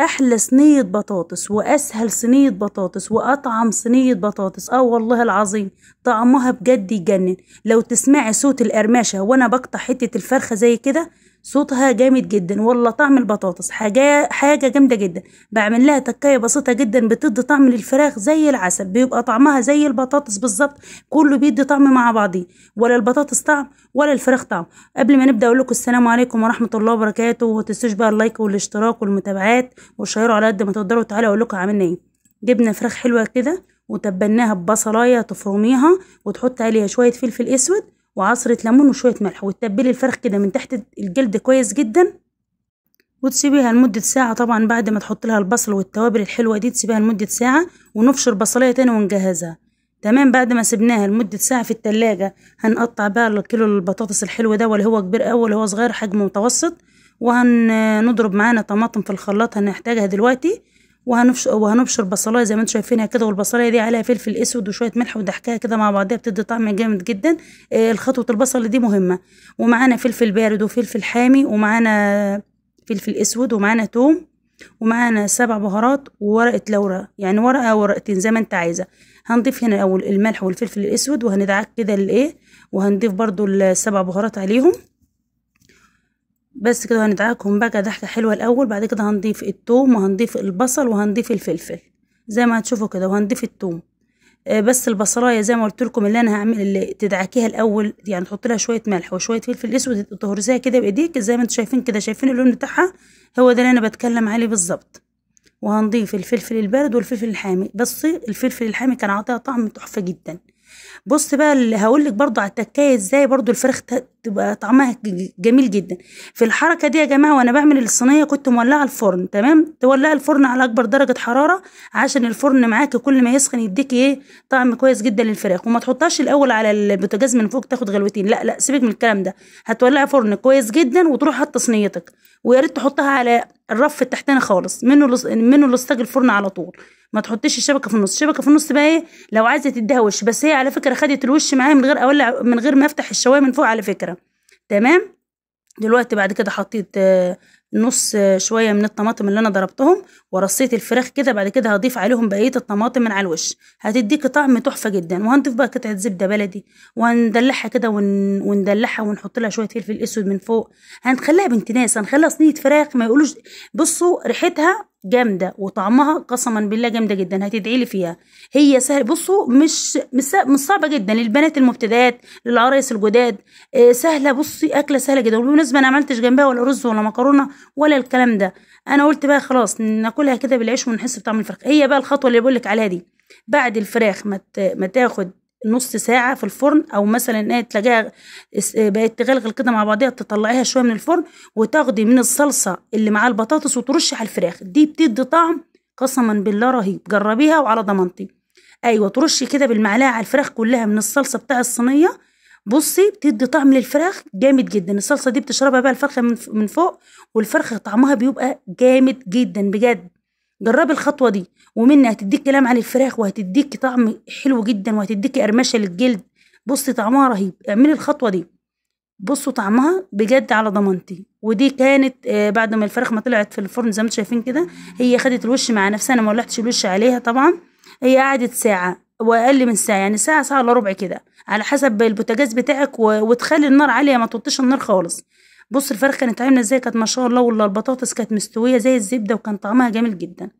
احلى صينيه بطاطس واسهل صينيه بطاطس واطعم صينيه بطاطس اه والله العظيم طعمها بجد يجنن لو تسمعي صوت القرمشه وانا بقطع حته الفرخه زي كده صوتها جامد جدا والله طعم البطاطس حاجة حاجة جامدة جدا بعمل لها تكاية بسيطة جدا بتدي طعم للفراخ زي العسل بيبقى طعمها زي البطاطس بالظبط كله بيدي طعم مع بعضيه ولا البطاطس طعم ولا الفراخ طعم قبل ما نبدأ أقول لكم السلام عليكم ورحمة الله وبركاته ومتنسوش بقى اللايك والاشتراك والمتابعات وشيروا على قد ما تقدروا تعالوا أقول لكم عملنا ايه جبنا فراخ حلوة كده وتبناها ببصلاية تفرميها وتحط عليها شوية فلفل أسود وعصرة ليمون وشوية ملح وتتبلي الفرخ كده من تحت الجلد كويس جدا وتسيبيها لمدة ساعة طبعا بعد ما تحط لها البصل والتوابل الحلوة دي تسيبيها لمدة ساعة ونفشر بصلية تاني ونجهزها تمام بعد ما سبناها لمدة ساعة في التلاجة هنقطع بقى الكيلو البطاطس الحلو ده ولا هو كبير أوي ولا هو صغير حجمه متوسط وهنضرب معانا طماطم في الخلاط هنحتاجها دلوقتي وهنبشر, بصلايه زي ما انتم شايفينها كده والبصلايه دي عليها فلفل اسود وشويه ملح ودحكايه كده مع بعضها بتدي طعم جامد جدا آه، الخطوه البصل دي مهمه ومعانا فلفل بارد وفلفل حامي ومعانا فلفل اسود ومعانا توم ومعانا سبع بهارات وورقه لورا يعني ورقه ورقتين زي ما انت عايزه هنضيف هنا اول الملح والفلفل الاسود وهندعك كده الايه وهنضيف برضو السبع بهارات عليهم بس كده هندعكهم بقى ضحكة حلوة الأول بعد كده هنضيف التوم وهنضيف البصل وهنضيف الفلفل زي ما هتشوفوا كده وهنضيف التوم آه، بس البصلايه زي ما قلت لكم اللي انا هعمل اللي تدعكيها الاول يعني تحط لها شويه ملح وشويه فلفل اسود تهرسيها كده بايديك زي ما انتم شايفين كده شايفين اللون بتاعها هو ده اللي انا بتكلم عليه بالظبط وهنضيف الفلفل البارد والفلفل الحامي بصي الفلفل الحامي كان عاطيها طعم تحفه جدا بص بقى اللي هقول لك برضو على التكايه ازاي برضو الفراخ تبقى طعمها جميل جدا في الحركه دي يا جماعه وانا بعمل الصينيه كنت مولعه الفرن تمام تولعي الفرن على اكبر درجه حراره عشان الفرن معاكي كل ما يسخن يديكي ايه طعم كويس جدا للفراخ وما تحطهاش الاول على البوتاجاز من فوق تاخد غلوتين لا لا سيبك من الكلام ده هتولعي فرن كويس جدا وتروح حاطه صينيتك ويا ريت تحطها على الرف التحتاني خالص منه منه لصاج الفرن على طول ما تحطيش الشبكه في النص الشبكه في النص بقى ايه لو عايزه تديها وش بس هي على فكره خدت الوش معايا من غير اولع من غير ما افتح الشوايه من فوق على فكره تمام دلوقتي بعد كده حطيت آه، نص آه، شويه من الطماطم اللي انا ضربتهم ورصيت الفراخ كده بعد كده هضيف عليهم بقيه الطماطم من على الوش هتديك طعم تحفه جدا وهنضيف بقى قطعه زبده بلدي وهندلعها كده ون... وندلعها ونحط لها شويه فلفل اسود من فوق هنخليها بنت ناس هنخليها صينيه فراخ ما يقولوش بصوا ريحتها جامده وطعمها قسما بالله جامده جدا هتدعي لي فيها هي سهل بصوا مش مش صعبه جدا للبنات المبتدئات للعرايس الجداد آه، سهله بصي اكله سهله جدا وبالمناسبه انا ما عملتش جنبها ولا رز ولا مكرونه ولا الكلام ده انا قلت بقى خلاص ناكلها كده بالعيش ونحس بطعم الفراخ هي بقى الخطوه اللي بقول لك عليها دي بعد الفراخ ما تاخد نص ساعة في الفرن أو مثلا إن تلاقيها بقت تغلغل كده مع بعضيها تطلعيها شوية من الفرن وتاخدي من الصلصة اللي معاه البطاطس وترشي على الفراخ دي بتدي طعم قسما بالله رهيب جربيها وعلى ضمانتي أيوة ترشي كده بالمعلقة على الفراخ كلها من الصلصة بتاع الصينية بصي بتدي طعم للفراخ جامد جدا الصلصه دي بتشربها بقى الفرخه من فوق والفرخه طعمها بيبقى جامد جدا بجد جربي الخطوه دي ومنها هتديك كلام عن الفراخ وهتديك طعم حلو جدا وهتديك قرمشه للجلد بصي طعمها رهيب اعملي الخطوه دي بصوا طعمها بجد على ضمانتي ودي كانت آه، بعد ما الفراخ ما طلعت في الفرن زي ما انتم شايفين كده هي خدت الوش مع نفسها انا ما ولعتش الوش عليها طبعا هي قعدت ساعه واقل من ساعه يعني ساعه ساعه الا ربع كده على حسب البوتاجاز بتاعك وتخلي النار عاليه ما توطيش النار خالص بص الفراخ كانت عامله ازاي كانت ما شاء الله والله البطاطس كانت مستويه زي الزبده وكان طعمها جميل جدا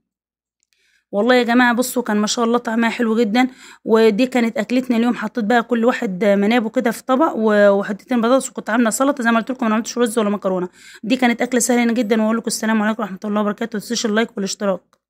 والله يا جماعه بصوا كان ما شاء الله طعمها حلو جدا ودي كانت اكلتنا اليوم حطيت بقى كل واحد منابه كده في طبق وحطيت البطاطس وكنت عامله سلطه زي ما قلت لكم ما عملتش رز ولا مكرونه دي كانت اكله سهله جدا واقول لكم السلام عليكم ورحمه الله وبركاته ما تنسوش اللايك والاشتراك